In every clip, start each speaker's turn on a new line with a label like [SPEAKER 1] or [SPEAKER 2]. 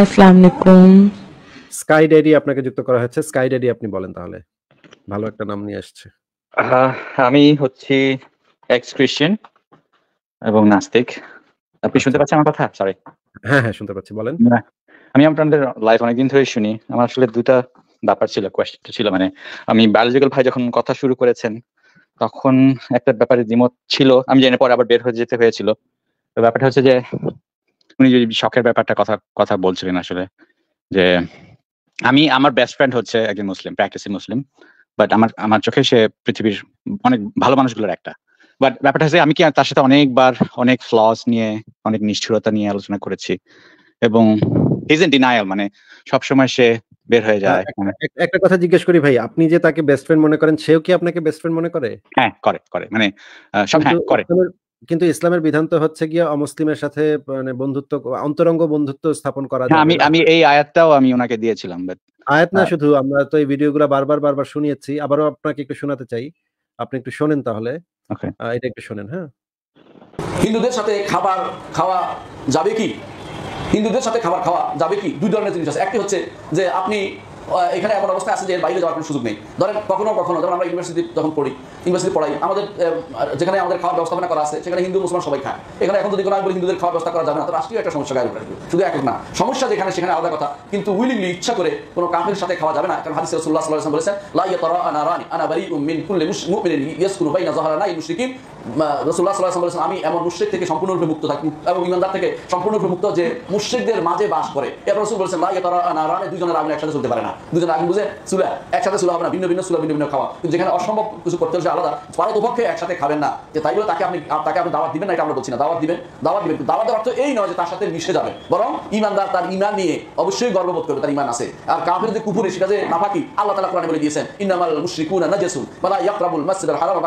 [SPEAKER 1] আসসালামু আলাইকুম
[SPEAKER 2] sky daddy আপনাকে যুক্ত করা হয়েছে স্কাই ডেডি আপনি বলেন তাহলে
[SPEAKER 3] ভালো একটা নাম নিয়ে আসছে আমি হচ্ছি এক্স ক্রিশ্চিয়ান এবং নাস্তিক আপনি শুনতে আচ্ছা। পাচ্ছেন আমার কথা সরি হ্যাঁ হ্যাঁ শুনতে পাচ্ছি বলেন আমি আপনাদের লাইফ অনেকদিন ধরে শুনি আমার আসলে দুটা ব্যাপার ছিল কোয়েশ্চেন ছিল মানে আমি বায়োলজিক্যাল ভাই যখন কথা শুরু করেছেন তখন একটা ব্যাপারে দ্বিমত ছিল আমি জেনে পরে আবার বের হয়ে যেতে হয়েছিল ব্যাপারটা হচ্ছে যে উনি যে শখের ব্যাপারটা কথা কথা বলছিলেন আসলে যে আমি আমার বেস্ট ফ্রেন্ড হচ্ছে একজন মুসলিম প্র্যাকটিসিং মুসলিম বাট আমার আমার চোখে সে পৃথিবীর অনেক ভালো মানুষগুলোর একটা বাট ব্যাপারটা হচ্ছে আমি কি তার সাথে অনেকবার অনেক ফ্লস নিয়ে অনেক নিষ্ঠুরতা নিয়ে আলোচনা করেছি এবং ইজ ইন ডিনায়াল মানে সবসময় সে বের হয়ে যায়
[SPEAKER 2] একটা কথা জিজ্ঞেস করি ভাই আপনি যে তাকে বেস্ট ফ্রেন্ড মনে করেন সেও কি আপনাকে বেস্ট ফ্রেন্ড মনে করে
[SPEAKER 3] হ্যাঁ করে করে মানে সব হ্যাঁ করে
[SPEAKER 2] কিন্তু ইসলামের বিধান তো হচ্ছে গিয়ে অমুসলিমের সাথে মানে বন্ধুত্ব অন্তরঙ্গ বন্ধুত্ব স্থাপন করা হ্যাঁ, আমি আমি
[SPEAKER 3] এই আয়াতটাও আমি ওনাকে দিয়েছিলাম
[SPEAKER 2] আয়াত না হ্যাঁ। শুধু আমরা তো এই ভিডিওগুলো বারবার বারবার শুনিয়েছি আবারও আপনাকে একটু শোনাতে চাই আপনি একটু শোনেন তাহলে
[SPEAKER 3] এটা একটু শোনেন হ্যাঁ
[SPEAKER 4] হিন্দুদের সাথে খাবার খাওয়া যাবে কি হিন্দুদের সাথে খাবার খাওয়া যাবে কি দুই ধরনের জিনিস আছে একটি হচ্ছে যে আপনি এখানে এমন অবস্থা আছে যে বাইরে যাওয়ার কোনো সুযোগ নেই ধরেন কখনো কখনো যেমন আমরা ইউনিভার্সিটি যখন পড়ি ইউনিভার্সিটি পড়াই আমাদের যেখানে আমাদের খাওয়ার ব্যবস্থাপনা করা আছে সেখানে হিন্দু মুসলমান সবাই খায় এখানে এখন যদি কোনো বলি হিন্দুদের খাওয়ার ব্যবস্থা করা যাবে না তো রাষ্ট্রীয় একটা সমস্যা গায়ে উঠে শুধু একক না সমস্যা যেখানে সেখানে আলাদা কথা কিন্তু উইলিংলি ইচ্ছা করে কোনো কাফের সাথে খাওয়া যাবে না কারণ হাদিস রসুল্লাহ সাল্লাহ বলেছেন লা ইয়াতারা আনা রানি আনা বারি মিন কুল্লি মুসমিন ইয়াসকুনু বাইনা যাহরানা ইল রসুল্লাহ সাল্লাহ বলেছেন আমি এমন মুশ্রিক থেকে সম্পূর্ণরূপে মুক্ত থাকি এবং ইমানদার থেকে সম্পূর্ণরূপে মুক্ত যে মুশ্রিকদের মাঝে বাস করে রসুল বলেছেন তারা রানে দুজনের আগুন একসাথে চলতে পারে না দুজন আগুন বুঝে একসাথে চুলা হবে না ভিন্ন ভিন্ন চুলা ভিন্ন ভিন্ন খাওয়া কিন্তু যেখানে অসম্ভব কিছু করতে হচ্ছে আলাদা একসাথে খাবেন না যে তাই বলে তাকে আপনি তাকে আপনি দাওয়াত দিবেন না এটা আমরা বলছি না দাওয়াত দিবেন দাওয়াত দিবেন দাওয়াতের অর্থ এই নয় যে তার সাথে মিশে যাবে বরং ইমানদার তার ইমান নিয়ে অবশ্যই গর্ববোধ করবে তার ইমান আছে আর কাফের যে কুপুরে সেটা যে আল্লাহ তালা কোরআনে বলে দিয়েছেন ইন্নামাল মুশরিকুনা নাজাসুন বালা ইয়াকরাবুল মাসজিদাল হারাম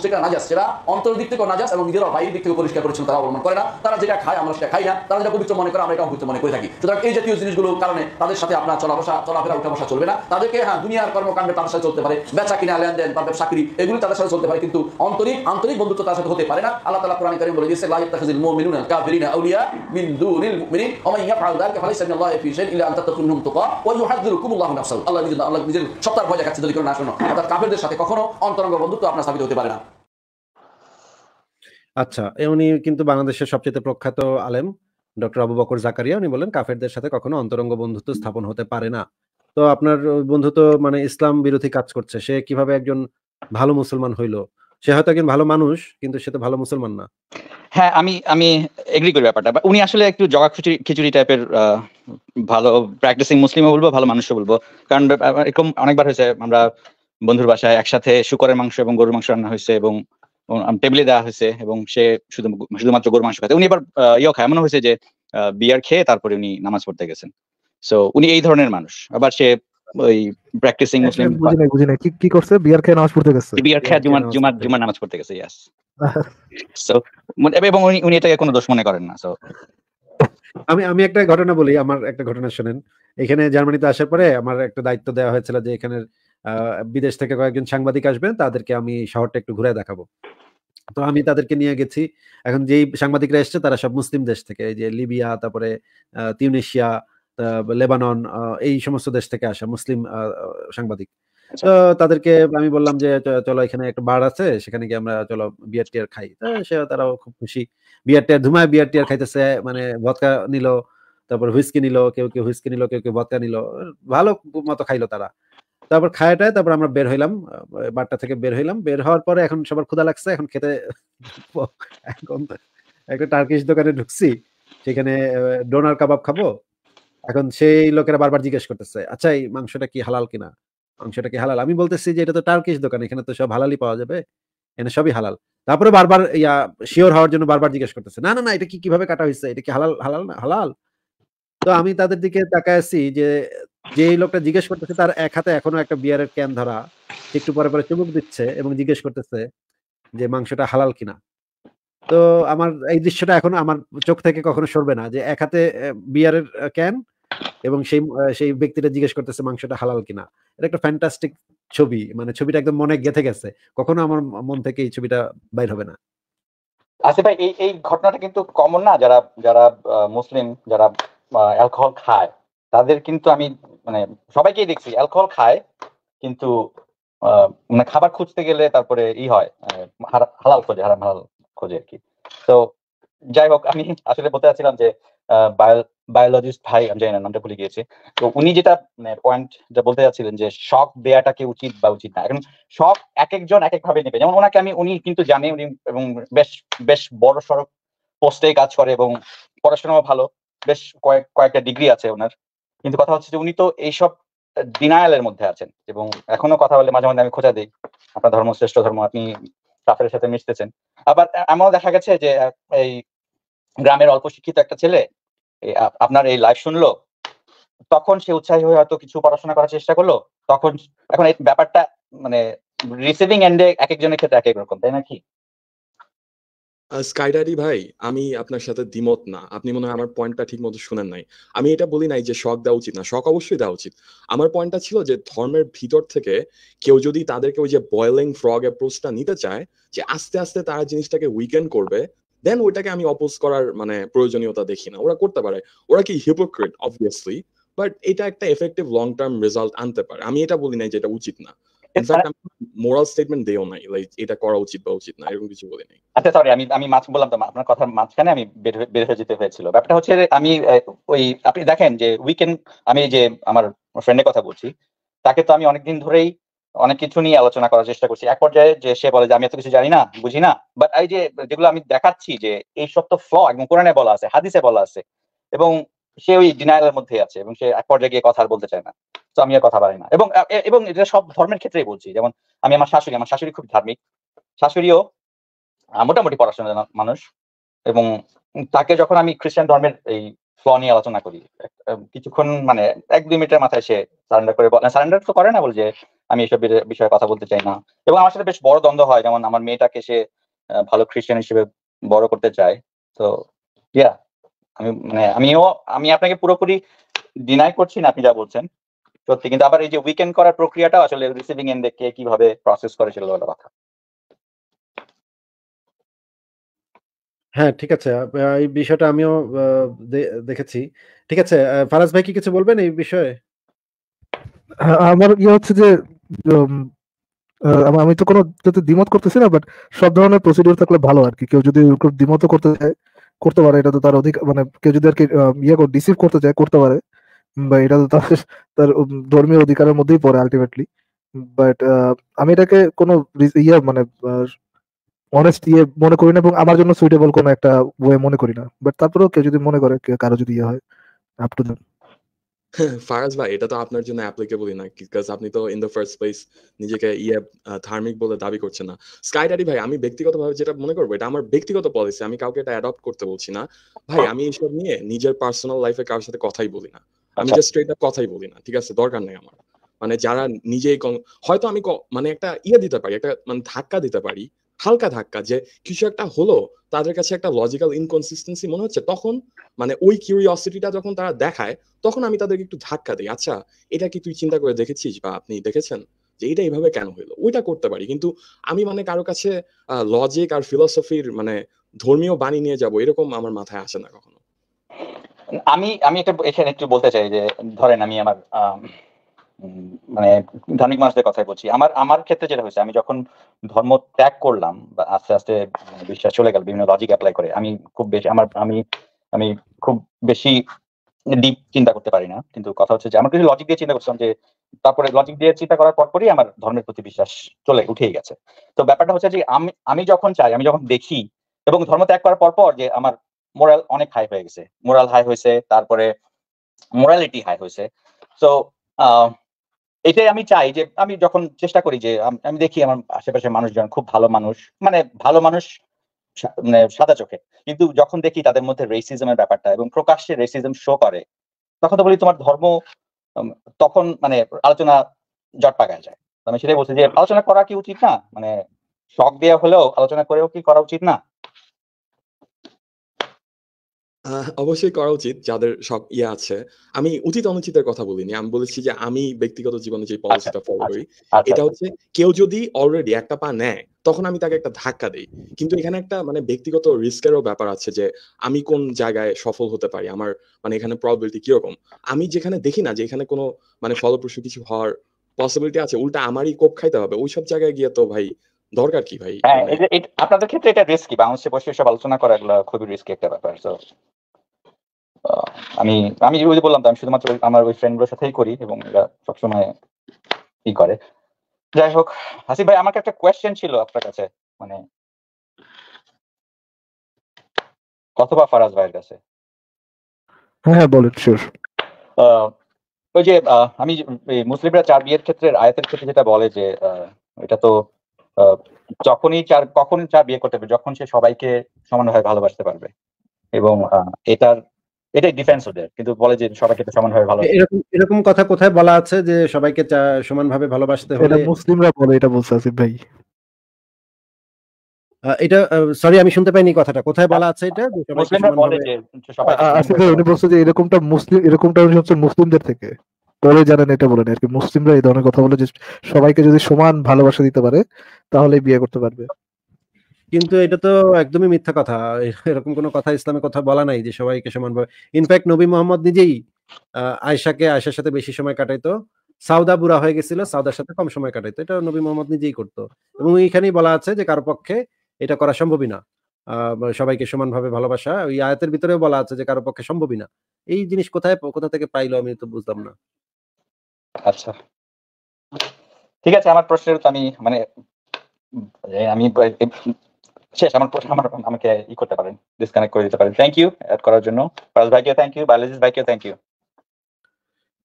[SPEAKER 4] সুতরাং নাজাস সেটা অন্তর দিক থেকে নাজাস এবং নিজেরা বাইরের দিক থেকে পরিষ্কার পরিচ্ছন্ন তারা অবলম্বন করে না তারা যেটা খায় আমরা সেটা খাই না তারা যেটা পবিত্র মনে করে আমরা এটা অপবিত্র মনে করে থাকি সুতরাং এই জাতীয় জিনিসগুলোর কারণে তাদের সাথে আপনার চলা বসা চলাফেরা উঠা বসা চলবে না তাদেরকে হ্যাঁ দুনিয়ার কর্মকাণ্ডে তাদের সাথে চলতে পারে বেচা কিনা লেনদেন বা চাকরি এগুলি তাদের সাথে চলতে পারে কিন্তু আন্তরিক আন্তরিক বন্ধুত্ব তার সাথে হতে পারে না আল্লাহ তালা কোরআন কারিম বলে দিয়েছে লা ইত্তাখিযুল মুমিনুনা কাফিরিনা আউলিয়া মিন দুনিল মুমিনিন ওয়া ইয়া ইয়াফআল যালিকা ফালাইসা মিনাল্লাহি ফি শাইইন ইল্লা আন তাতাকুনহুম তুকা ওয়া ইউহাযযিরুকুমুল্লাহু নাফসাহু আল্লাহ নিজে আল্লাহ নিজের সত্তার ভয় দেখাচ্ছে যদি কেউ না শোনো অর্থাৎ কাফেরদের সাথে কখনো অন্তরঙ্গ বন্ধুত্ব আপনার সাবিত হতে পারে না
[SPEAKER 2] আচ্ছা উনি কিন্তু বাংলাদেশের সবচেয়ে প্রখ্যাত আলেম ডক্টর আবু বকর জাকারিয়া উনি বলেন কাফেরদের সাথে কখনো অন্তরঙ্গ বন্ধুত্ব স্থাপন হতে পারে না তো আপনার বন্ধু তো মানে ইসলাম বিরোধী কাজ করছে সে কিভাবে একজন ভালো মুসলমান হইলো সে হয়তো একজন ভালো মানুষ কিন্তু সে তো
[SPEAKER 3] ভালো মুসলমান না হ্যাঁ আমি আমি এগ্রি করি ব্যাপারটা উনি আসলে একটু জগা খিচুড়ি খিচুড়ি টাইপের ভালো প্র্যাকটিসিং মুসলিমও বলবো ভালো মানুষও বলবো কারণ এরকম অনেকবার হয়েছে আমরা বন্ধুর বাসায় একসাথে শুকরের মাংস এবং গরুর মাংস রান্না হয়েছে এবং টেবিলে দেওয়া হয়েছে এবং সে শুধু শুধুমাত্র গরু মাংস খাতে উনি এবার ইয়ে খায় এমন হয়েছে যে বিয়ার খেয়ে তারপরে উনি নামাজ পড়তে গেছেন সো উনি এই ধরনের মানুষ আবার সে ওই প্র্যাকটিসিং মুসলিম
[SPEAKER 5] কি কি করছে বিয়ার খেয়ে নামাজ পড়তে গেছে বিয়ার খেয়ে জুমার জুমার
[SPEAKER 3] জুমার নামাজ পড়তে গেছে ইয়াস সো এবং উনি উনি এটাকে কোনো দোষ মনে করেন না সো আমি আমি একটা
[SPEAKER 2] ঘটনা বলি আমার একটা ঘটনা শুনেন এখানে জার্মানিতে আসার পরে আমার একটা দায়িত্ব দেওয়া হয়েছিল যে এখানের বিদেশ থেকে কয়েকজন সাংবাদিক আসবেন তাদেরকে আমি শহরটা একটু ঘুরে দেখাবো তো আমি তাদেরকে নিয়ে গেছি এখন যেই সাংবাদিকরা এসছে তারা সব মুসলিম দেশ থেকে এই যে লিবিয়া তারপরে তিউনেশিয়া লেবানন এই সমস্ত দেশ থেকে আসা মুসলিম সাংবাদিক আচ্ছা। তো তাদেরকে আমি বললাম যে চলো এখানে একটা বার আছে সেখানে গিয়ে আমরা চলো বিয়ার টিয়ার খাই সে তারাও খুব খুশি বিয়ার টিয়ার ধুমায় বিয়ার টিয়ার খাইতেছে মানে ভদকা নিল তারপর হুইস্কি নিল কেউ কেউ হুইস্কি নিল কেউ কেউ ভদকা নিল ভালো মতো খাইলো তারা তারপর খায়াটায় তারপর আমরা বের হইলাম বারটা থেকে বের হইলাম বের হওয়ার পরে এখন সবার ক্ষুধা লাগছে এখন খেতে এখন একটা টার্কিশ দোকানে ঢুকছি সেখানে ডোনার কাবাব খাবো এখন সেই লোকেরা বারবার জিজ্ঞেস করতেছে আচ্ছা এই মাংসটা কি হালাল কিনা মাংসটা কি হালাল আমি বলতেছি যে এটা তো টার্কিশ দোকান এখানে তো সব হালালই পাওয়া যাবে এখানে সবই হালাল তারপরে বারবার ইয়া শিওর হওয়ার জন্য বারবার জিজ্ঞেস করতেছে না না না এটা কি কিভাবে কাটা হয়েছে এটা কি হালাল হালাল না হালাল তো আমি তাদের দিকে তাকায় আছি যে যে লোকটা জিজ্ঞেস করতেছে তার এক হাতে এখনো একটা বিয়ারের ক্যান ধরা একটু পরে পরে চুমুক দিচ্ছে এবং জিজ্ঞেস করতেছে যে মাংসটা হালাল কিনা তো আমার এই দৃশ্যটা এখন আমার চোখ থেকে কখনো সরবে না যে এক হাতে বিয়ারের ক্যান এবং সেই সেই ব্যক্তিটা জিজ্ঞেস করতেছে মাংসটা হালাল কিনা এটা একটা ফ্যান্টাস্টিক ছবি মানে ছবিটা একদম মনে গেঁথে গেছে কখনো আমার মন থেকে এই ছবিটা বাইর হবে না
[SPEAKER 3] আসিফ আচ্ছা ভাই এই এই ঘটনাটা কিন্তু কমন না যারা যারা মুসলিম যারা অ্যালকোহল খায় তাদের কিন্তু আমি মানে সবাইকেই দেখছি অ্যালকোহল খায় কিন্তু মানে খাবার খুঁজতে গেলে তারপরে ই হয় হালাল খোঁজে হারাম হালাল খোঁজে আর কি তো যাই হোক আমি আসলে বলতে চাচ্ছিলাম যে বায়োলজিস্ট ভাই আমি জানি না নামটা ভুলে গিয়েছি তো উনি যেটা পয়েন্ট মানে, যেটা বলতে চাচ্ছিলেন যে শখ দেয়াটাকে উচিত বা উচিত না এখন শখ এক একজন এক একভাবে ভাবে নেবে যেমন ওনাকে আমি উনি কিন্তু জানে উনি এবং বেশ বেশ বড় সড়ক পোস্টে কাজ করে এবং পড়াশোনাও ভালো বেশ কয়েক কয়েকটা ডিগ্রি আছে ওনার কিন্তু কথা হচ্ছে যে উনি তো এইসব ডিনায়ালের মধ্যে আছেন এবং এখনো কথা বলে মাঝে মাঝে আমি খোঁজা দিই আপনার ধর্ম শ্রেষ্ঠ ধর্ম আপনি কাফের সাথে মিশতেছেন আবার এমনও দেখা গেছে যে এই গ্রামের অল্প শিক্ষিত একটা ছেলে আপনার এই লাইভ শুনলো তখন সে উৎসাহী হয়ে হয়তো কিছু পড়াশোনা করার চেষ্টা করলো তখন এখন এই ব্যাপারটা মানে রিসিভিং এন্ডে এক একজনের ক্ষেত্রে এক এক রকম তাই নাকি
[SPEAKER 1] স্কাইডারি ভাই আমি আপনার সাথে দ্বিমত না আপনি মনে হয় আমার পয়েন্টটা ঠিক মতো শুনেন নাই আমি এটা বলি নাই যে শখ দেওয়া উচিত না শখ অবশ্যই দেওয়া উচিত আমার পয়েন্টটা ছিল যে ধর্মের ভিতর থেকে কেউ যদি তাদেরকে ওই যে বয়লিং ফ্রগ অ্যাপ্রোচটা নিতে চায় যে আস্তে আস্তে তারা জিনিসটাকে উইকেন্ড করবে দেন ওইটাকে আমি অপোজ করার মানে প্রয়োজনীয়তা দেখি না ওরা করতে পারে ওরা কি হিপোক্রেট অবভিয়াসলি বাট এটা একটা এফেক্টিভ লং টার্ম রেজাল্ট আনতে পারে আমি এটা বলি নাই যে এটা উচিত না মোরাল স্টেটমেন্ট দেও নাই লাইক এটা করা উচিত বা উচিত না এরকম কিছু বলি নাই আচ্ছা
[SPEAKER 3] সরি আমি আমি মাছ বললাম তো আপনার কথার মাঝখানে আমি বের হয়ে যেতে হয়েছিল ব্যাপারটা হচ্ছে আমি ওই আপনি দেখেন যে উইকেন্ড আমি যে আমার ফ্রেন্ডের কথা বলছি তাকে তো আমি অনেকদিন ধরেই অনেক কিছু নিয়ে আলোচনা করার চেষ্টা করছি এক পর্যায়ে যে সে বলে যে আমি এত কিছু জানি না বুঝি না বাট এই যে যেগুলো আমি দেখাচ্ছি যে এই সব তো ফ্ল এবং কোরআনে বলা আছে হাদিসে বলা আছে এবং সে ওই ডিনাইলের মধ্যে আছে এবং সে এক পর্যায়ে গিয়ে কথা বলতে চায় না তো আমি আর কথা বাড়াই না এবং এবং এটা সব ধর্মের ক্ষেত্রেই বলছি যেমন আমি আমার শাশুড়ি আমার শাশুড়ি খুব ধার্মিক শাশুড়িও মোটামুটি পড়াশোনা মানুষ এবং তাকে যখন আমি খ্রিস্টান ধর্মের এই ফ্ল নিয়ে আলোচনা করি কিছুক্ষণ মানে এক দুই মিনিটের মাথায় সে সারেন্ডার করে বলে সারেন্ডার তো করে না বল যে আমি এইসব বিষয়ে কথা বলতে চাই না এবং আমার সাথে বেশ বড় দ্বন্দ্ব হয় যেমন আমার মেয়েটাকে সে ভালো খ্রিস্টান হিসেবে বড় করতে চায় তো ইয়া আমি মানে আমিও আমি আপনাকে পুরোপুরি ডিনাই করছি না আপনি যা বলছেন করতে কিন্তু আবার এই যে উইকেন্ড করার প্রক্রিয়াটা আসলে রিসিভিং এন্ড কে কিভাবে প্রসেস করে সেটা হলো কথা
[SPEAKER 2] হ্যাঁ ঠিক আছে এই বিষয়টা আমিও দেখেছি ঠিক আছে ফারাজ ভাই কি কিছু বলবেন এই বিষয়ে
[SPEAKER 5] হ্যাঁ, আমার ইয়ে হচ্ছে যে আমি তো কোনো যাতে দ্বিমত করতেছি না বাট সব ধরনের প্রসিডিউর থাকলে ভালো আর কি কেউ যদি দ্বিমত করতে চায় করতে পারে এটা তো তার অধিক মানে কেউ যদি আর কি ইয়ে ডিসিভ করতে চায় করতে পারে বা এটা তো তার তার ধর্মীয় অধিকারের মধ্যেই পড়ে আলটিমেটলি বাট আমি এটাকে কোনো ইয়ে মানে অনেস্ট ইয়ে মনে করি না এবং আমার জন্য সুইটেবল কোনো একটা ওয়ে মনে করি না বাট তারপরেও কেউ যদি মনে করে কারো যদি ইয়ে হয় আপ টু
[SPEAKER 1] ফারাজ ভাই এটা তো আপনার জন্য অ্যাপ্লিকেবলই না বিকজ আপনি তো ইন দ্য ফার্স্ট প্লেস নিজেকে ইয়ে ধার্মিক বলে দাবি করছেন না স্কাই ড্যাডি ভাই আমি ব্যক্তিগতভাবে যেটা মনে করবো এটা আমার ব্যক্তিগত পলিসি আমি কাউকে এটা অ্যাডপ্ট করতে বলছি না ভাই আমি এইসব নিয়ে নিজের পার্সোনাল লাইফে কারোর সাথে কথাই বলি না আমি জাস্ট স্ট্রেট আপ কথাই বলি না ঠিক আছে দরকার নেই আমার মানে যারা নিজেই হয়তো আমি মানে একটা ইয়ে দিতে পারি একটা মানে ধাক্কা দিতে পারি হালকা ধাক্কা যে কিছু একটা হলো তাদের কাছে একটা লজিক্যাল ইনকনসিস্টেন্সি মনে হচ্ছে তখন মানে ওই কিউরিয়াসিটিটা যখন তারা দেখায় তখন আমি তাদেরকে একটু ধাক্কা দিই আচ্ছা এটা কি তুই চিন্তা করে দেখেছিস বা আপনি দেখেছেন যে এটা এইভাবে কেন হইলো ওইটা করতে পারি কিন্তু আমি মানে কারো কাছে লজিক আর ফিলসফির মানে ধর্মীয় বাণী নিয়ে যাব এরকম আমার মাথায় আসে না কখনো আমি আমি
[SPEAKER 3] একটা এখানে একটু বলতে চাই যে ধরেন আমি আমার
[SPEAKER 1] মানে ধার্মিক মানুষদের
[SPEAKER 3] কথাই বলছি আমার আমার ক্ষেত্রে যেটা হয়েছে আমি যখন ধর্ম ত্যাগ করলাম বা আস্তে আস্তে বিশ্বাস চলে গেল বিভিন্ন লজিক অ্যাপ্লাই করে আমি খুব বেশি আমার আমি আমি খুব বেশি ডিপ চিন্তা করতে পারি না কিন্তু কথা হচ্ছে যে আমার কিছু লজিক দিয়ে চিন্তা করছিলাম যে তারপরে লজিক দিয়ে চিন্তা করার পর পরই আমার ধর্মের প্রতি বিশ্বাস চলে উঠেই গেছে তো ব্যাপারটা হচ্ছে যে আমি আমি যখন চাই আমি যখন দেখি এবং ধর্ম ত্যাগ করার পর পর যে আমার মোরাল অনেক হাই হয়ে গেছে মোরাল হাই হয়েছে তারপরে মোরালিটি হাই হয়েছে তো এটাই আমি চাই যে আমি যখন চেষ্টা করি যে আমি দেখি আমার আশেপাশে মানুষজন খুব ভালো মানুষ মানে ভালো মানুষ মানে সাদা চোখে কিন্তু যখন দেখি তাদের মধ্যে রেসিজমের ব্যাপারটা এবং প্রকাশ্যে রেসিজম শো করে তখন তো বলি তোমার ধর্ম তখন মানে আলোচনা জট পাকায় যায় আমি সেটাই বলছি যে আলোচনা করা কি উচিত না মানে শখ দেওয়া হলেও আলোচনা করেও কি করা উচিত না
[SPEAKER 1] অবশ্যই করা উচিত যাদের সব ইয়ে আছে আমি উচিত অনুচিতের কথা বলিনি আমি বলেছি যে আমি ব্যক্তিগত জীবনে যে আচ্ছা, পলিসিটা ফলো আচ্ছা, করি আচ্ছা, এটা হচ্ছে কেউ যদি অলরেডি একটা পা নেয় তখন আমি তাকে একটা ধাক্কা দিই কিন্তু এখানে একটা মানে ব্যক্তিগত রিস্কেরও ব্যাপার আছে যে আমি কোন জায়গায় সফল হতে পারি আমার মানে এখানে প্রবাবিলিটি কিরকম আমি যেখানে দেখি না যে এখানে কোনো মানে ফলপ্রসূ কিছু হওয়ার পসিবিলিটি আছে উল্টা আমারই কোপ খাইতে হবে ওইসব জায়গায় গিয়ে তো ভাই দরকার কি ভাই হ্যাঁ, মানে আপনাদের ক্ষেত্রে
[SPEAKER 3] এটা রিস্কি বাউন্সে বসে সব আলোচনা করা খুবই রিস্কি একটা ব্যাপার তো আমি আমি যে বললাম তো আমি শুধুমাত্র আমার ওই ফ্রেন্ডগুলোর সাথেই করি এবং এরা সবসময় ই করে যাই হোক হাসিব ভাই আমার একটা কোয়েশ্চেন ছিল আপনার কাছে মানে কতবা ফারাজ ভাইয়ের কাছে
[SPEAKER 5] হ্যাঁ, হ্যাঁ বলেন শিওর
[SPEAKER 3] ওই যে আমি মুসলিমরা চার বিয়ের ক্ষেত্রে আয়াতের ক্ষেত্রে যেটা বলে যে এটা তো যখনই চার কখন চা বিয়ে করতে পারবে যখন সে সবাইকে সমানভাবে ভালোবাসতে পারবে এবং এটার এটাই ডিফেন্স ওদের কিন্তু বলে যে সবাইকে তো সমানভাবে ভালো
[SPEAKER 2] এরকম কথা কোথায় বলা আছে যে সবাইকে সমানভাবে ভালোবাসতে হবে
[SPEAKER 5] মুসলিমরা বলে এটা বলছে আসিফ ভাই
[SPEAKER 2] এটা সরি আমি
[SPEAKER 5] শুনতে পাইনি কথাটা
[SPEAKER 2] কোথায় বলা আছে এটা মুসলিমরা বলে যে সবাই
[SPEAKER 5] ভাই উনি বলছে যে এরকমটা মুসলিম এরকমটা সবচেয়ে মুসলিমদের থেকে পরে জানেন এটা বলেন আর কি মুসলিমরা এই ধরনের কথা বলে যে সবাইকে যদি সমান ভালোবাসা দিতে পারে তাহলে বিয়ে করতে পারবে
[SPEAKER 2] কিন্তু এটা তো একদমই মিথ্যা কথা এরকম কোনো কথা ইসলামের কথা বলা নাই যে সবাইকে সমানভাবে ইনফ্যাক্ট নবী মোহাম্মদ নিজেই আয়সাকে আয়সার সাথে বেশি সময় কাটাইতো সাউদা বুড়া হয়ে গেছিল সাউদার সাথে কম সময় কাটাইতো এটা নবী মোহাম্মদ নিজেই করতো এবং এইখানেই বলা আছে যে কারো পক্ষে এটা করা সম্ভবই না সবাইকে সমানভাবে ভালোবাসা ওই আয়াতের ভিতরেও বলা আছে যে কারো পক্ষে সম্ভবই না এই জিনিস কোথায়
[SPEAKER 3] কোথা থেকে পাইলো আমি তো বুঝলাম না আচ্ছা ঠিক আছে আমার প্রশ্নের তো আমি মানে আমি শেষ আমার প্রশ্ন আমার আমাকে ই করতে পারেন ডিসকানেক্ট করে দিতে পারেন থ্যাংক ইউ অ্যাড করার জন্য পারস ভাইকে থ্যাংক ইউ বায়োলজিস্ট ভাইকে থ্যাংক ইউ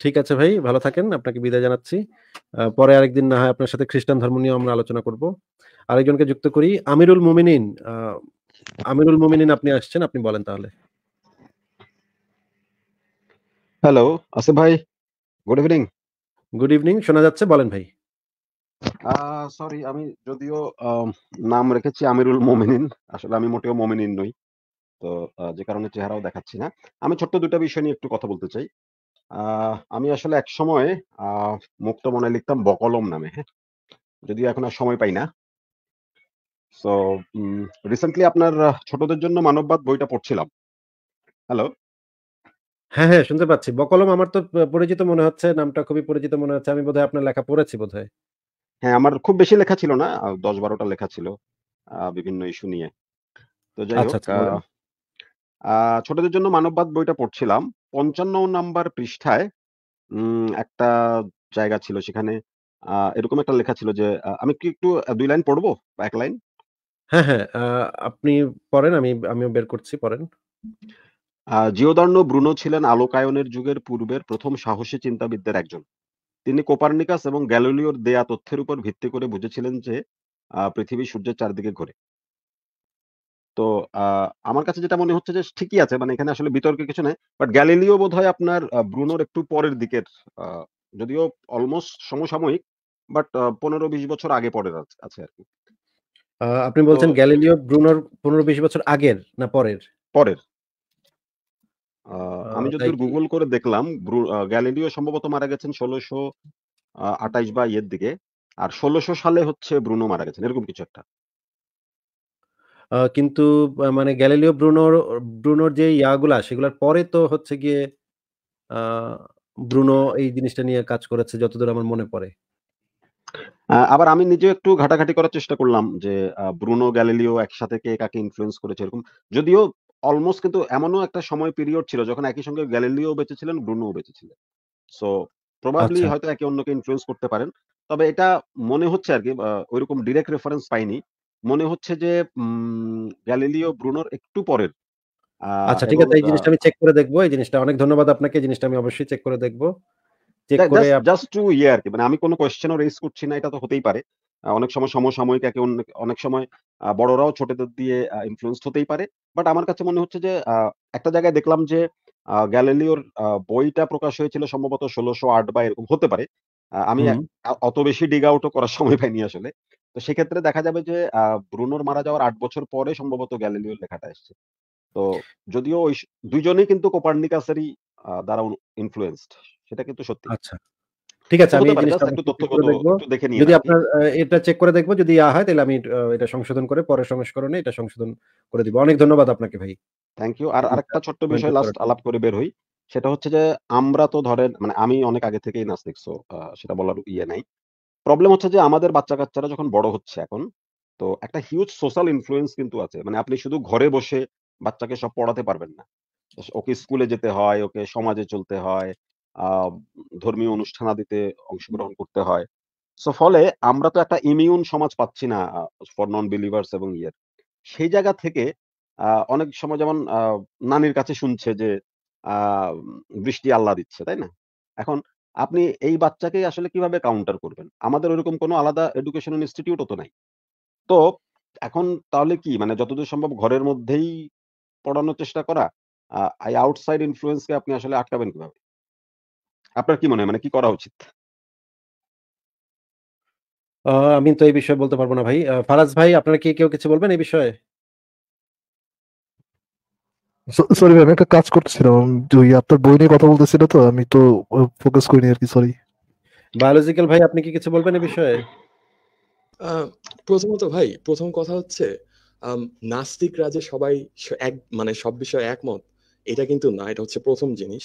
[SPEAKER 2] ঠিক আছে ভাই ভালো থাকেন আপনাকে বিদায় জানাচ্ছি পরে আরেকদিন না হয় আপনার সাথে খ্রিস্টান ধর্ম নিয়ে আমরা আলোচনা করব আরেকজনকে যুক্ত করি আমিরুল মুমিনিন আমিরুল মুমিনিন আপনি আসছেন আপনি বলেন তাহলে হ্যালো আসে ভাই গুড ইভিনিং গুড ইভিনিং শোনা যাচ্ছে বলেন ভাই
[SPEAKER 6] সরি আমি যদিও নাম রেখেছি আমিরুল মোমিনিন আসলে আমি মোটেও মোমিনিন নই তো যে কারণে চেহারাও দেখাচ্ছি না আমি ছোট্ট দুটা বিষয় নিয়ে একটু কথা বলতে চাই আমি আসলে এক সময় মুক্ত মনে লিখতাম বকলম নামে হ্যাঁ যদিও এখন আর সময় পাই না তো রিসেন্টলি আপনার
[SPEAKER 2] ছোটদের জন্য মানববাদ বইটা পড়ছিলাম হ্যালো হ্যাঁ, হ্যাঁ, শুনতে পাচ্ছি। বকলম আমার তো পরিচিত মনে হচ্ছে। নামটা খুবই পরিচিত মনে হচ্ছে। আমি বোধহয় আপনার লেখা পড়েছি বোধহয়।
[SPEAKER 6] হ্যাঁ, আমার খুব বেশি লেখা ছিল না।
[SPEAKER 2] দশ বারোটা লেখা
[SPEAKER 6] ছিল। বিভিন্ন ইস্যু নিয়ে। তো যাই আচ্ছা, হোক আচ্ছা, ছোটদের জন্য মানববাদ বইটা পড়ছিলাম। পঞ্চান্ন নাম্বার পৃষ্ঠায় উম একটা জায়গা ছিল সেখানে এরকম একটা লেখা ছিল যে আমি কি একটু দুই লাইন পড়বো এক লাইন? হ্যাঁ, হ্যাঁ। আপনি
[SPEAKER 2] পড়েন। আমি আমিও বের করছি। পড়েন।
[SPEAKER 6] জিওদার্নো ব্রুনো ছিলেন আলোকায়নের যুগের পূর্বের প্রথম সাহসী চিন্তাবিদদের একজন তিনি কোপার্নিকাস এবং গ্যালিলিওর দেয়া তথ্যের উপর ভিত্তি করে বুঝেছিলেন যে পৃথিবী সূর্যের চারদিকে ঘুরে তো আমার কাছে যেটা মনে হচ্ছে যে ঠিকই আছে মানে এখানে আসলে বিতর্কে কিছু নাই বাট গ্যালিলিও বোধ হয় আপনার ব্রুনোর একটু পরের দিকের যদিও অলমোস্ট সমসাময়িক বাট পনেরো বিশ বছর আগে পরের আছে আর কি
[SPEAKER 2] আপনি বলছেন গ্যালিলিও ব্রুনোর পনেরো বিশ বছর আগের না পরের পরের
[SPEAKER 6] আমি যদি গুগল করে দেখলাম গ্যালিলিও সম্ভবত মারা গেছেন ষোলোশো আটাইশ বা ইয়ের দিকে আর
[SPEAKER 2] ষোলোশো সালে হচ্ছে ব্রুনো মারা গেছেন এরকম কিছু একটা কিন্তু মানে গ্যালিলিও ব্রুনোর ব্রুনোর যে ইয়াগুলা সেগুলোর পরে তো হচ্ছে গিয়ে ব্রুনো এই জিনিসটা নিয়ে কাজ করেছে যতদূর আমার মনে পড়ে
[SPEAKER 6] আবার আমি নিজে একটু ঘাটাঘাটি করার চেষ্টা করলাম যে ব্রুনো গ্যালিলিও একসাথে কে কাকে ইনফ্লুয়েন্স করেছে এরকম যদিও অলমোস্ট কিন্তু এমনও একটা সময় পিরিয়ড ছিল যখন একই সঙ্গে গ্যালিলিও বেঁচে ছিলেন ব্রুনোও বেঁচে ছিলেন সো প্রবাবলি হয়তো একে অন্যকে ইনফ্লুয়েন্স করতে পারেন তবে এটা মনে হচ্ছে আর কি ওইরকম ডিরেক্ট রেফারেন্স পাইনি মনে হচ্ছে যে গ্যালিলিও ব্রুনোর একটু পরের আচ্ছা ঠিক আছে এই জিনিসটা আমি
[SPEAKER 2] চেক করে দেখবো এই জিনিসটা অনেক ধন্যবাদ আপনাকে জিনিসটা আমি অবশ্যই চেক করে দেখবো চেক করে
[SPEAKER 6] জাস্ট টু ইয়ার কি মানে আমি কোনো কোশ্চেনও রেজ করছি না এটা তো হতেই পারে অনেক সময় সমসাময়িক একে অনেক সময় বড়রাও ছোটদের দিয়ে ইনফ্লুয়েসড হতেই পারে বাট আমার কাছে মনে হচ্ছে যে একটা জায়গায় দেখলাম যে গ্যালিলিওর বইটা প্রকাশ হয়েছিল সম্ভবত ষোলোশো আট বা এরকম হতে পারে আমি অত বেশি ডিগ আউটও করার সময় পাইনি আসলে তো সেক্ষেত্রে দেখা যাবে যে ব্রুনোর মারা যাওয়ার আট বছর পরে সম্ভবত গ্যালিলিওর লেখাটা এসছে তো যদিও ওই দুজনেই কিন্তু কোপার্নিকাসেরই দ্বারা ইনফ্লুয়েসড সেটা কিন্তু সত্যি আচ্ছা
[SPEAKER 2] ঠিক আছে আমি যদি আপনার এটা চেক করে দেখবো যদি ইয়া হয় তাহলে আমি এটা সংশোধন করে পরের সংস্করণে এটা সংশোধন করে দিব অনেক ধন্যবাদ আপনাকে ভাই থ্যাংক ইউ আর আরেকটা ছোট্ট বিষয় লাস্ট
[SPEAKER 6] আলাপ করে বের হই সেটা হচ্ছে যে আমরা তো ধরেন মানে আমি অনেক আগে থেকেই নাস্তিক সো সেটা বলার ইয়ে নাই প্রবলেম হচ্ছে যে আমাদের বাচ্চা কাচ্চারা যখন বড় হচ্ছে এখন তো একটা হিউজ সোশ্যাল ইনফ্লুয়েন্স কিন্তু আছে মানে আপনি শুধু ঘরে বসে বাচ্চাকে সব পড়াতে পারবেন না ওকে স্কুলে যেতে হয় ওকে সমাজে চলতে হয় ধর্মীয় অনুষ্ঠানাদিতে অংশগ্রহণ করতে হয় সো ফলে আমরা তো একটা ইমিউন সমাজ পাচ্ছি না ফর নন বিলিভার্স এবং ইয়ের সেই জায়গা থেকে অনেক সময় যেমন নানির কাছে শুনছে যে বৃষ্টি আল্লাহ দিচ্ছে তাই না এখন আপনি এই বাচ্চাকে আসলে কিভাবে কাউন্টার করবেন আমাদের ওরকম কোনো আলাদা এডুকেশনাল ইনস্টিটিউটও তো নাই তো এখন তাহলে কি মানে যতদূর সম্ভব ঘরের মধ্যেই পড়ানোর চেষ্টা করা আই আউটসাইড ইনফ্লুয়েন্সকে আপনি আসলে আটকাবেন কিভাবে আপনার কি মনে হয় মানে কি করা উচিত?
[SPEAKER 2] আ আমি তো এই বিষয়ে বলতে পারবো না ভাই। ফারাজ ভাই আপনারা কি কেউ কিছু বলবেন এই বিষয়ে?
[SPEAKER 5] সরি আমি একটা কাজ করতেছিলাম। ওই আপনার বই নিয়ে কথা বলতেছিল তো আমি তো ফোকাস করিনি আরকি সরি।
[SPEAKER 1] বায়োলজিক্যাল ভাই আপনি কি কিছু বলবেন এই বিষয়ে? আ প্রথমত ভাই, প্রথম কথা হচ্ছে আম নাস্তিকরা যে সবাই এক মানে সব বিষয়ে একমত এটা কিন্তু না। এটা হচ্ছে প্রথম জিনিস।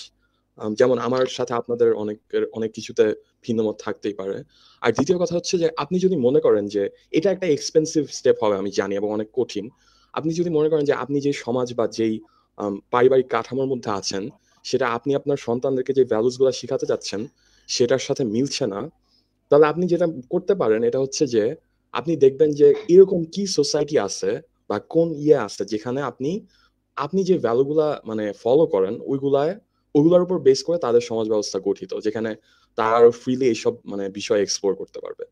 [SPEAKER 1] যেমন আমার সাথে আপনাদের অনেক অনেক কিছুতে ভিন্নমত থাকতেই পারে আর দ্বিতীয় কথা হচ্ছে যে আপনি যদি মনে করেন যে এটা একটা এক্সপেন্সিভ স্টেপ হবে আমি জানি এবং অনেক কঠিন আপনি যদি মনে করেন যে আপনি যে সমাজ বা যেই পারিবারিক কাঠামোর মধ্যে আছেন সেটা আপনি আপনার সন্তানদেরকে যে ভ্যালুসগুলো শেখাতে চাচ্ছেন সেটার সাথে মিলছে না তাহলে আপনি যেটা করতে পারেন এটা হচ্ছে যে আপনি দেখবেন যে এরকম কি সোসাইটি আছে বা কোন ইয়ে আছে যেখানে আপনি আপনি যে ভ্যালুগুলা মানে ফলো করেন ওইগুলায় ওগুলোর উপর বেস করে তাদের সমাজ ব্যবস্থা গঠিত যেখানে তারা আরো ফ্রিলি এইসব মানে বিষয় এক্সপ্লোর করতে পারবে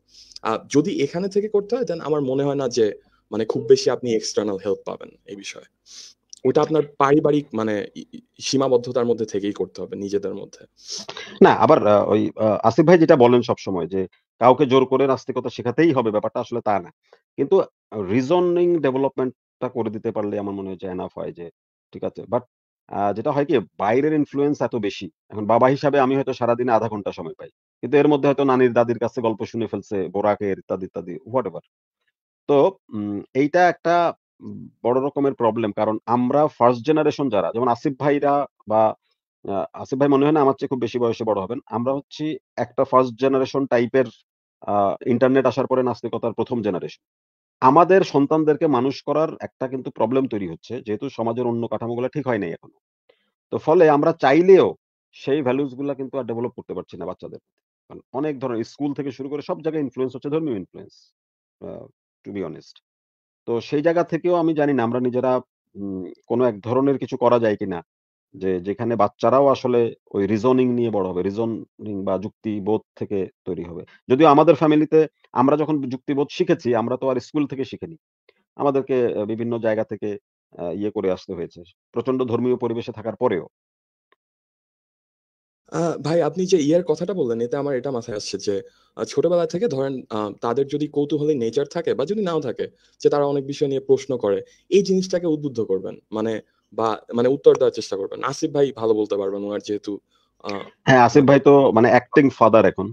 [SPEAKER 1] যদি এখানে থেকে করতে হয় দেন আমার মনে হয় না যে মানে খুব বেশি আপনি এক্সটার্নাল হেল্প পাবেন এই বিষয়ে ওটা আপনার পারিবারিক মানে সীমাবদ্ধতার মধ্যে থেকেই করতে হবে নিজেদের মধ্যে
[SPEAKER 6] না আবার ওই আসিফ ভাই যেটা বলেন সব সময় যে কাউকে জোর করে নাস্তিকতা শেখাতেই হবে ব্যাপারটা আসলে তা না কিন্তু রিজনিং ডেভেলপমেন্টটা করে দিতে পারলে আমার মনে হয় যে এনাফ হয় যে ঠিক আছে বাট যেটা হয় কি বাইরের ইনফ্লুয়েন্স এত বেশি এখন বাবা হিসাবে আমি হয়তো সারাদিনে আধা ঘন্টা সময় পাই কিন্তু এর মধ্যে হয়তো নানির দাদির কাছে গল্প শুনে ফেলছে বোরাকের ইত্যাদি ইত্যাদি হোয়াট এভার তো এইটা একটা বড় রকমের প্রবলেম কারণ আমরা ফার্স্ট জেনারেশন যারা যেমন আসিফ ভাইরা বা আসিফ ভাই মনে হয় না আমার চেয়ে খুব বেশি বয়সে বড় হবেন আমরা হচ্ছি একটা ফার্স্ট জেনারেশন টাইপের ইন্টারনেট আসার পরে নাস্তিকতার প্রথম জেনারেশন আমাদের সন্তানদেরকে মানুষ করার একটা কিন্তু প্রবলেম তৈরি হচ্ছে যেহেতু সমাজের অন্য কাঠামোগুলো ঠিক হয় নাই এখনো তো ফলে আমরা চাইলেও সেই ভ্যালুজ গুলা কিন্তু আর ডেভেলপ করতে পারছি না বাচ্চাদের কারণ অনেক ধরনের স্কুল থেকে শুরু করে সব জায়গায় ইনফ্লুয়েন্স হচ্ছে ধর্মীয় ইনফ্লুয়েন্স টু বি অনেস্ট তো সেই জায়গা থেকেও আমি জানি না আমরা নিজেরা কোনো এক ধরনের কিছু করা যায় কিনা যে যেখানে বাচ্চারাও আসলে ওই রিজনিং নিয়ে বড় হবে রিজনিং বা যুক্তিবোধ থেকে তৈরি হবে যদিও আমাদের ফ্যামিলিতে আমরা যখন যুক্তিবোধ শিখেছি আমরা তো আর স্কুল থেকে শিখিনি আমাদেরকে বিভিন্ন জায়গা থেকে
[SPEAKER 1] ইয়ে করে আসতে হয়েছে প্রচন্ড ধর্মীয় পরিবেশে থাকার পরেও ভাই আপনি যে ইয়ার কথাটা বললেন এতে আমার এটা মাথায় আসছে যে ছোটবেলা থেকে ধরেন তাদের যদি কৌতূহলী নেচার থাকে বা যদি নাও থাকে যে তারা অনেক বিষয় নিয়ে প্রশ্ন করে এই জিনিসটাকে উদ্বুদ্ধ করবেন মানে বা মানে উত্তর দেওয়ার চেষ্টা করবেন আসিফ ভাই ভালো বলতে পারবেন ওনার যেহেতু
[SPEAKER 6] হ্যাঁ আসিফ ভাই তো মানে অ্যাক্টিং ফাদার এখন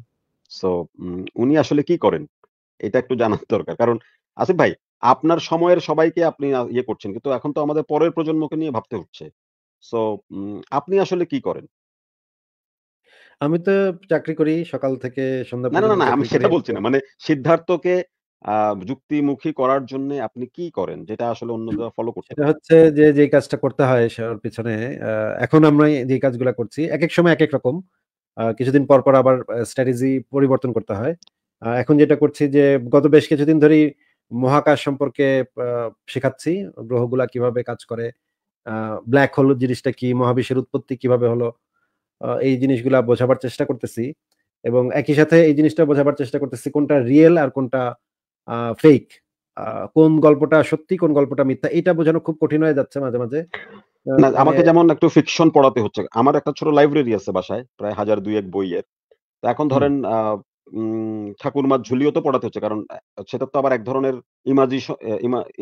[SPEAKER 6] সো উনি আসলে কি করেন এটা একটু জানার দরকার কারণ আসিফ ভাই আপনার সময়ের সবাইকে আপনি ইয়ে করছেন কিন্তু এখন তো আমাদের পরের প্রজন্মকে নিয়ে ভাবতে হচ্ছে সো আপনি আসলে কি করেন
[SPEAKER 2] আমি তো চাকরি করি সকাল থেকে সন্ধ্যা না না না আমি সেটা বলছি না মানে
[SPEAKER 6] সিদ্ধার্থকে যুক্তিমুখী করার জন্য আপনি কি করেন? যেটা আসলে অন্যরা ফলো করতে সেটা
[SPEAKER 2] হচ্ছে যে, যেই কাজটা করতে হয় সেটার পিছনে এখন আমরা যে কাজগুলো করছি একেক সময় এক এক রকম। কিছুদিন পর, পর আবার স্ট্র্যাটেজি পরিবর্তন করতে হয়। এখন যেটা করছি যে, গত বেশ কিছুদিন ধরেই মহাকাশ সম্পর্কে শেখাচ্ছি। গ্রহগুলা কিভাবে কাজ করে, ব্ল্যাক হোল জিনিসটা কি, মহাবিশ্বের উৎপত্তি কিভাবে হলো, এই জিনিসগুলা বোঝাবার চেষ্টা করতেছি এবং একই সাথে এই জিনিসটা বোঝাবার চেষ্টা করতেছি কোনটা রিয়েল আর কোনটা ফেক কোন গল্পটা সত্যি কোন গল্পটা মিথ্যা এটা বোঝানো খুব কঠিন হয়ে যাচ্ছে মাঝে মাঝে মানে আমাকে
[SPEAKER 6] যেমন একটু ফিকশন পড়াতে হচ্ছে আমার একটা ছোট লাইব্রেরি আছে বাসায় প্রায় হাজার দুই এক বইয়ের এখন ধরেন ঠাকুরমার ঝুলিও তো পড়াতে হচ্ছে কারণ সেটা তো আবার এক ধরনের ইমাজিনেশন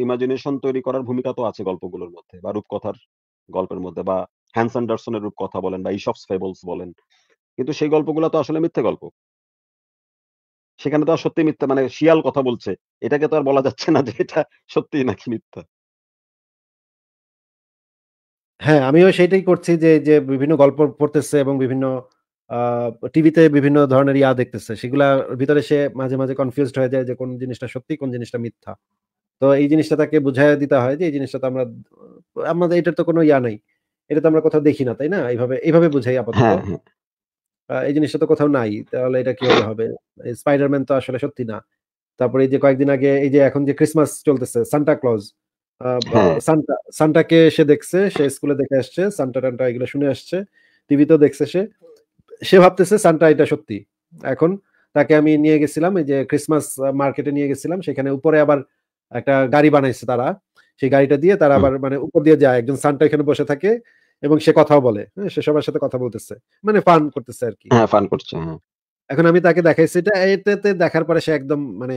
[SPEAKER 6] ইমাজিনেশন তৈরি করার ভূমিকা তো আছে গল্পগুলোর মধ্যে বা রূপকথার গল্পের মধ্যে বা হ্যান্স অ্যান্ডারসনের রূপকথা বলেন বা ইসপস ফেবলস বলেন কিন্তু সেই গল্পগুলো তো আসলে মিথ্যে গল্প সেখানে তো আর সত্যি মিথ্যা মানে শিয়াল কথা বলছে এটাকে তো আর বলা যাচ্ছে না যে এটা সত্যি নাকি মিথ্যা
[SPEAKER 2] হ্যাঁ আমিও সেটাই করছি যে যে বিভিন্ন গল্প পড়তেছে এবং বিভিন্ন টিভিতে বিভিন্ন ধরনের ইয়া দেখতেছে সেগুলার ভিতরে সে মাঝে মাঝে কনফিউজড হয়ে যায় যে কোন জিনিসটা সত্যি কোন জিনিসটা মিথ্যা তো এই জিনিসটা তাকে বুঝাই দিতে হয় যে এই জিনিসটা তো আমরা আমাদের এটার তো কোনো ইয়া নাই এটা তো আমরা কোথাও দেখি না তাই না এইভাবে এইভাবে বুঝাই আপাতত হ্যাঁ, হ্যাঁ। এই জিনিসটা তো কোথাও নাই তাহলে এটা কিভাবে হবে স্পাইডারম্যান তো আসলে সত্যি না তারপরে এই যে কয়েকদিন আগে এই যে এখন যে ক্রিসমাস চলতেছে সান্টা ক্লজ সান্টা সান্টাকে সে দেখছে সে স্কুলে দেখে আসছে সান্টা টান্টা এগুলো শুনে আসছে টিভিতেও দেখছে সে সে ভাবতেছে সান্টা এটা সত্যি এখন তাকে আমি নিয়ে গেছিলাম এই যে ক্রিসমাস মার্কেটে নিয়ে গেছিলাম সেখানে উপরে আবার একটা গাড়ি বানাইছে তারা সেই গাড়িটা দিয়ে তারা আবার মানে উপর দিয়ে যায় একজন সান্টা এখানে বসে থাকে এবং সে কথাও বলে হ্যাঁ, সে সবার সাথে কথা বলতেছে মানে ফান করতেছে আর কি
[SPEAKER 6] হ্যাঁ ফান করছে হ্যাঁ
[SPEAKER 2] এখন আমি তাকে দেখাইছি এটা এটাতে দেখার পরে সে একদম মানে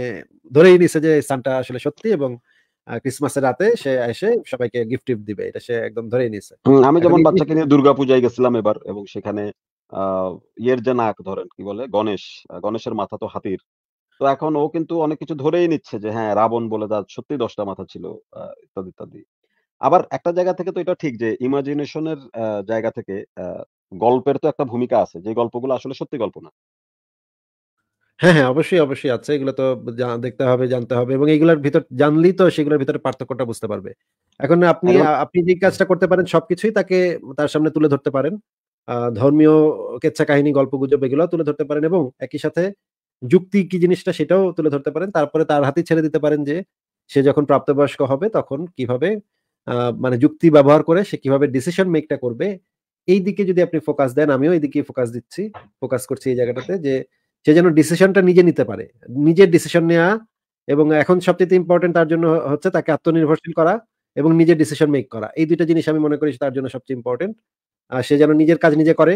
[SPEAKER 2] ধরেই নিছে যে সানটা আসলে সত্যি এবং ক্রিসমাসের রাতে সে এসে সবাইকে গিফট টিফট দিবে এটা সে একদম ধরেই নিছে
[SPEAKER 5] আমি যেমন বাচ্চাকে নিয়ে
[SPEAKER 2] দুর্গাপূজায় গেছিলাম এবার এবং সেখানে
[SPEAKER 6] ইয়ের যে নাক ধরেন কি বলে গণেশ গণেশের মাথা তো হাতির তো এখন ও কিন্তু অনেক কিছু ধরেই নিচ্ছে যে হ্যাঁ রাবণ বলে তার সত্যি দশটা মাথা ছিল ইত্যাদি ইত্যাদি আবার একটা জায়গা থেকে তো এটা ঠিক যে ইমাজিনেশনের জায়গা থেকে আহ, গল্পের তো একটা ভূমিকা
[SPEAKER 2] আছে যে গল্পগুলো আসলে সত্যি গল্প না। হ্যাঁ, হ্যাঁ, অবশ্যই, অবশ্যই আছে। এগুলো তো দেখতে হবে, জানতে হবে এবং এগুলোর ভিতর জানলেই তো সেগুলোর ভিতরে পার্থক্যটা বুঝতে পারবে। এখন আপনি আপনি যে কাজটা করতে পারেন সবকিছুই তাকে তার সামনে তুলে ধরতে পারেন। ধর্মীয় কেচ্ছা কাহিনী, গল্প গুজব এগুলো তুলে ধরতে পারেন এবং একই সাথে যুক্তি কি জিনিসটা সেটাও তুলে ধরতে পারেন। তারপরে তার হাতে ছেড়ে দিতে পারেন যে সে যখন প্রাপ্তবয়স্ক হবে তখন কিভাবে মানে যুক্তি ব্যবহার করে সে কিভাবে ডিসিশন মেকটা করবে এই দিকে যদি আপনি ফোকাস দেন আমিও দিকে ফোকাস দিচ্ছি ফোকাস করছি এই জায়গাটাতে যে সে যেন ডিসিশনটা নিজে নিতে পারে নিজের ডিসিশন নেওয়া এবং এখন সবচেয়ে ইম্পর্টেন্ট তার জন্য হচ্ছে তাকে আত্মনির্ভরশীল করা এবং নিজের ডিসিশন মেক করা এই দুইটা জিনিস আমি মনে করি তার জন্য সবচেয়ে ইম্পর্টেন্ট আর সে যেন নিজের কাজ নিজে করে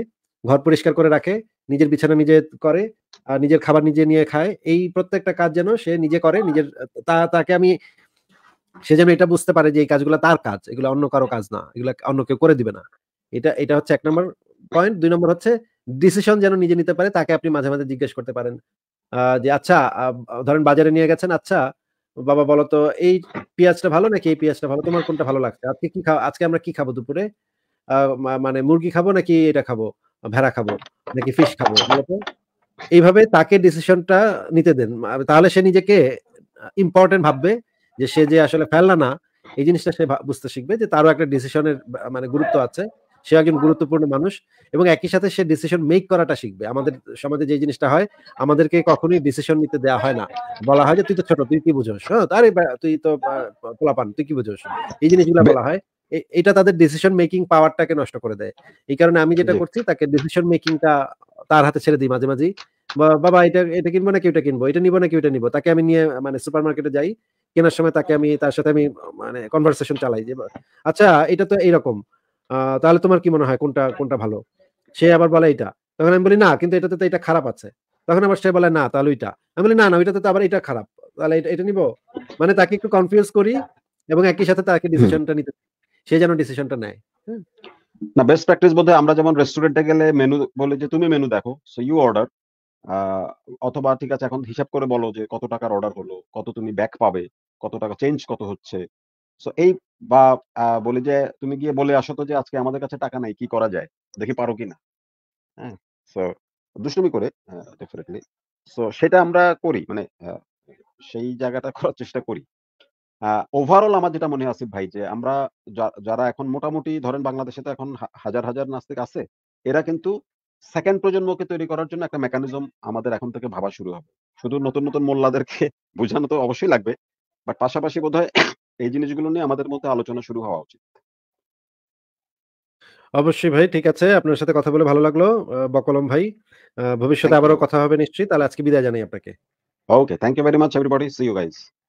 [SPEAKER 2] ঘর পরিষ্কার করে রাখে নিজের বিছানা নিজে করে আর নিজের খাবার নিজে নিয়ে খায় এই প্রত্যেকটা কাজ যেন সে নিজে করে নিজের তা তাকে আমি সে যেন এটা বুঝতে পারে যে এই কাজগুলো তার কাজ এগুলো অন্য কারো কাজ না এগুলো অন্য কেউ করে দিবে না এটা এটা হচ্ছে এক নম্বর পয়েন্ট দুই নম্বর হচ্ছে ডিসিশন যেন নিজে নিতে পারে তাকে আপনি মাঝে মাঝে জিজ্ঞেস করতে পারেন যে আচ্ছা ধরেন বাজারে নিয়ে গেছেন আচ্ছা বাবা বলো তো এই পেঁয়াজটা ভালো নাকি এই পেঁয়াজটা ভালো তোমার কোনটা ভালো লাগছে আজকে কি খাও আজকে আমরা কি খাবো দুপুরে মানে মুরগি খাবো নাকি এটা খাবো ভেড়া খাবো নাকি ফিশ খাবো বলতো এইভাবে তাকে ডিসিশনটা নিতে দেন তাহলে সে নিজেকে ইম্পর্টেন্ট ভাববে যে সে যে আসলে ফেললা না এই জিনিসটা সে বুঝতে শিখবে যে তারও একটা ডিসিশনের মানে গুরুত্ব আছে সে একজন গুরুত্বপূর্ণ মানুষ এবং একই সাথে সে ডিসিশন মেক করাটা শিখবে আমাদের সমাজে যে জিনিসটা হয় আমাদেরকে কখনোই ডিসিশন নিতে দেওয়া হয় না বলা হয় যে তুই তো ছোট তুই কি বুঝোস হ্যাঁ তার তুই তো পোলাপান তুই কি বুঝোস এই জিনিসগুলো বলা হয় এটা তাদের ডিসিশন মেকিং পাওয়ারটাকে নষ্ট করে দেয় এই কারণে আমি যেটা করছি তাকে ডিসিশন মেকিংটা তার হাতে ছেড়ে দিই মাঝে মাঝে বাবা এটা এটা কিনবো নাকি ওটা কিনবো এটা নিবো নাকি ওটা নিবো তাকে আমি নিয়ে মানে সুপার মার্কেটে যাই কেনার সময় তাকে আমি তার সাথে আমি মানে কনভারসেশন চালাই যে আচ্ছা এটা তো এইরকম তাহলে তোমার কি মনে হয় কোনটা কোনটা ভালো সে আবার বলে এটা তখন আমি বলি না কিন্তু এটাতে তো এটা খারাপ আছে তখন আবার সে বলে না তাহলে ওইটা আমি বলি না না ওইটাতে তো আবার এটা খারাপ তাহলে এটা এটা নিবো মানে তাকে একটু কনফিউজ করি এবং একই সাথে তাকে ডিসিশনটা নিতে সে যেন ডিসিশনটা নেয় হ্যাঁ? না বেস্ট প্র্যাকটিস বলতে আমরা যেমন রেস্টুরেন্টে গেলে মেনু
[SPEAKER 6] বলে যে তুমি মেনু দেখো সো ইউ অর্ডার অথবা ঠিক আছে এখন হিসাব করে বলো যে কত টাকার অর্ডার হলো কত তুমি ব্যাক পাবে কত টাকা চেঞ্জ কত হচ্ছে সো এই বা বলি যে তুমি গিয়ে বলে আসো তো যে আজকে আমাদের কাছে টাকা নাই কি করা যায় দেখি পারো কি না হ্যাঁ সো দুষ্টুমি করে ডেফিনেটলি সো সেটা আমরা করি মানে সেই জায়গাটা করার চেষ্টা করি ওভারঅল আমার যেটা মনে আছে ভাই যে আমরা যারা এখন মোটামুটি ধরেন বাংলাদেশে তো এখন হাজার হাজার নাস্তিক আছে এরা কিন্তু সেকেন্ড প্রজন্মকে তৈরি করার জন্য একটা মেকানিজম আমাদের এখন থেকে ভাবা শুরু হবে শুধু নতুন নতুন মোল্লাদেরকে বোঝানো তো অবশ্যই লাগবে বাট পাশাপাশি বোধহয় এই জিনিসগুলো নিয়ে আমাদের মধ্যে আলোচনা শুরু হওয়া উচিত
[SPEAKER 2] অবশ্যই ভাই ঠিক আছে আপনার সাথে কথা বলে ভালো লাগলো বকলম ভাই ভবিষ্যতে আবারও কথা হবে নিশ্চয়ই তাহলে আজকে বিদায় জানাই আপনাকে okay thank you very much everybody see you guys